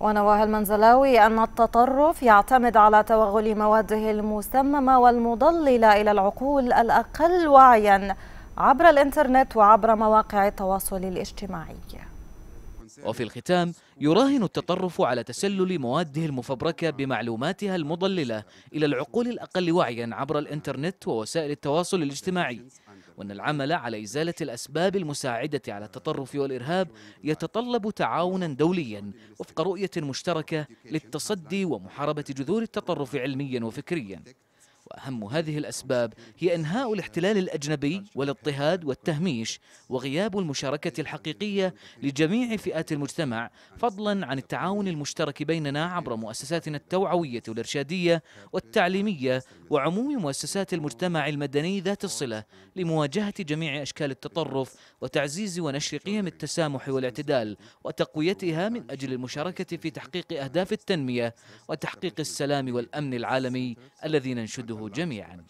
ونواه المنزلاوي أن التطرف يعتمد على توغل مواده المسممة والمضللة إلى العقول الأقل وعياً عبر الإنترنت وعبر مواقع التواصل الاجتماعي وفي الختام يراهن التطرف على تسلل مواده المفبركة بمعلوماتها المضللة إلى العقول الأقل وعيا عبر الإنترنت ووسائل التواصل الاجتماعي وأن العمل على إزالة الأسباب المساعدة على التطرف والإرهاب يتطلب تعاونا دوليا وفق رؤية مشتركة للتصدي ومحاربة جذور التطرف علميا وفكريا وأهم هذه الأسباب هي إنهاء الاحتلال الأجنبي والاضطهاد والتهميش وغياب المشاركة الحقيقية لجميع فئات المجتمع فضلا عن التعاون المشترك بيننا عبر مؤسساتنا التوعوية والإرشادية والتعليمية وعموم مؤسسات المجتمع المدني ذات الصلة لمواجهة جميع أشكال التطرف وتعزيز ونشر قيم التسامح والاعتدال وتقويتها من أجل المشاركة في تحقيق أهداف التنمية وتحقيق السلام والأمن العالمي الذي ننشده جميعا